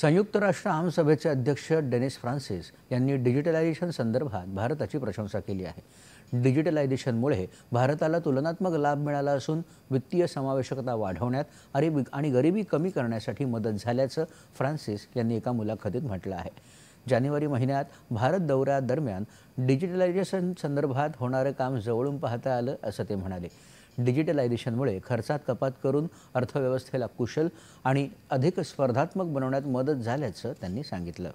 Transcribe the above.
संयुक्त राष्ट्र आमसभेचे अध्यक्ष डेनिस फ्रान्सिस यांनी डिजिटलायझेशन संदर्भात भारताची प्रशंसा केली आहे डिजिटलायझेशनमुळे भारताला तुलनात्मक लाभ मिळाला असून वित्तीय समावेशकता वाढवण्यात आणि आणि गरिबी कमी करण्यासाठी मदत झाल्याचं फ्रान्सिस यांनी एका मुलाखतीत म्हटलं आहे जानेवारी महिन्यात भारत दौऱ्यादरम्यान डिजिटलायझेशन संदर्भात होणारं काम जवळून पाहता आलं असं ते म्हणाले डिजिटलायझेशनमुळे खर्चात कपात करून अर्थव्यवस्थेला कुशल आणि अधिक स्पर्धात्मक बनवण्यात मदत झाल्याचं त्यांनी सांगितलं